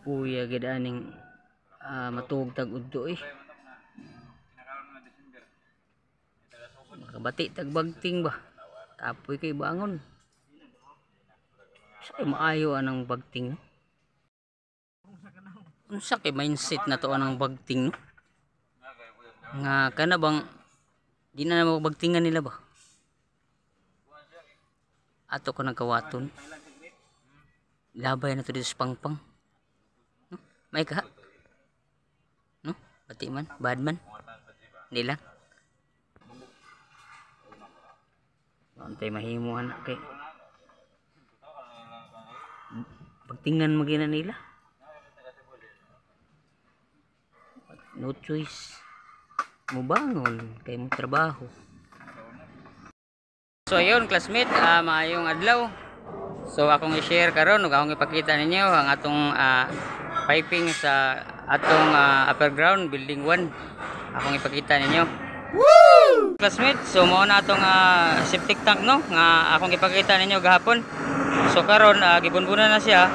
Kuya gid aning uh, ah, matuog tag udto eh. Kabati tagbagting ba. Tapoy kay bangon. Sa maayo anang bagting. Unsa kay mindset na to anang bagting Nga kana bang di na magbagtingan nila ba? ato ko nagawaton labay na to dito sa pangpang no? may kaha no? pati man badman nila antay mahimuhan kay pagtingnan magina nila no choice mo bangon kay mo trabaho So ayun classmate, uh, maayong adlaw. So akong i-share karon ug akong ipakita ninyo ang atong uh, piping sa atong uh, upper ground building 1. Akong ipakita ninyo. Woo! Classmate, so mao na atong uh, septic tank no nga akong ipakita ninyo gahapon. So karon uh, gibunbunan na siya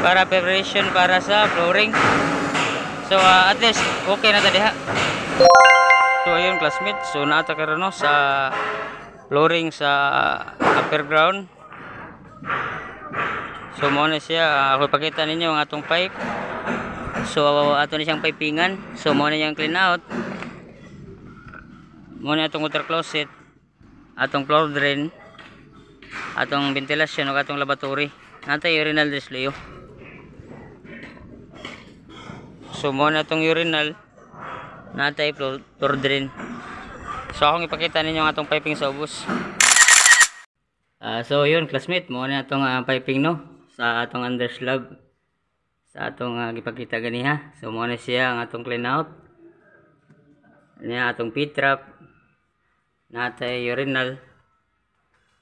para preparation para sa flooring. So uh, at least okay na ta diha. So ayun classmate, so naa ta karon no sa flooring sa upper ground so muna siya ah, ako pakita ninyo ang atong pipe so ato na siyang pipingan so muna niyang clean out muna atong water closet atong floor drain atong ventilasyon o atong laboratory natay urinal desloyo so muna atong urinal natay floor drain So akong ipakita ninyo ang atong piping sa ubos. Uh, so yun classmate, mo na atong uh, piping no sa atong underslab sa atong uh, gani ha. So mo na siya ang atong clean out. Niya atong pit trap natay urinal.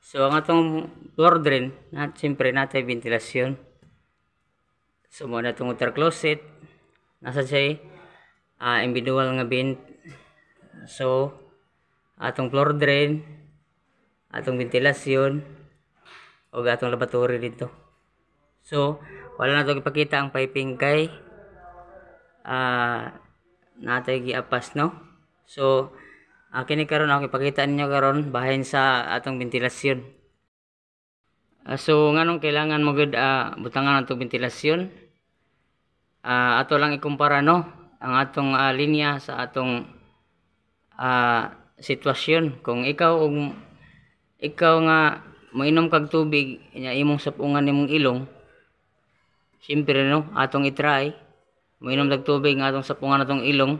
So ang atong floor drain, nat siyempre natay ventilasyon. So mo na itong water closet. Nasa siya uh, eh? individual nga vent. So, atong floor drain atong ventilasyon o atong laboratory dito so wala na to ipakita ang piping kay uh, natay giapas no so uh, kini karon ako ipakita ninyo karon bahin sa atong ventilasyon uh, so nganong kailangan mo gud uh, butangan atong ventilasyon uh, ato lang ikumpara no ang atong uh, linya sa atong uh, sitwasyon kung ikaw og ikaw nga moinom kag tubig nya imong sapungan nimong ilong syempre no atong i-try moinom dag tubig nga atong sapungan atong ilong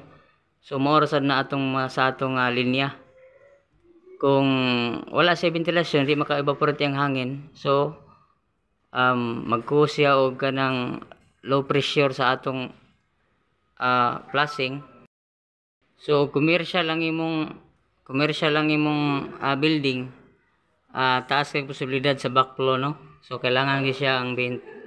so mao na atong sa atong uh, linya kung wala sa ventilation di maka-evaporate ang hangin so um, magkusya og kanang low pressure sa atong uh, ah, flashing so commercial lang imong commercial lang imong uh, building uh, taas kay posibilidad sa backflow no so kailangan gyud siya ang 20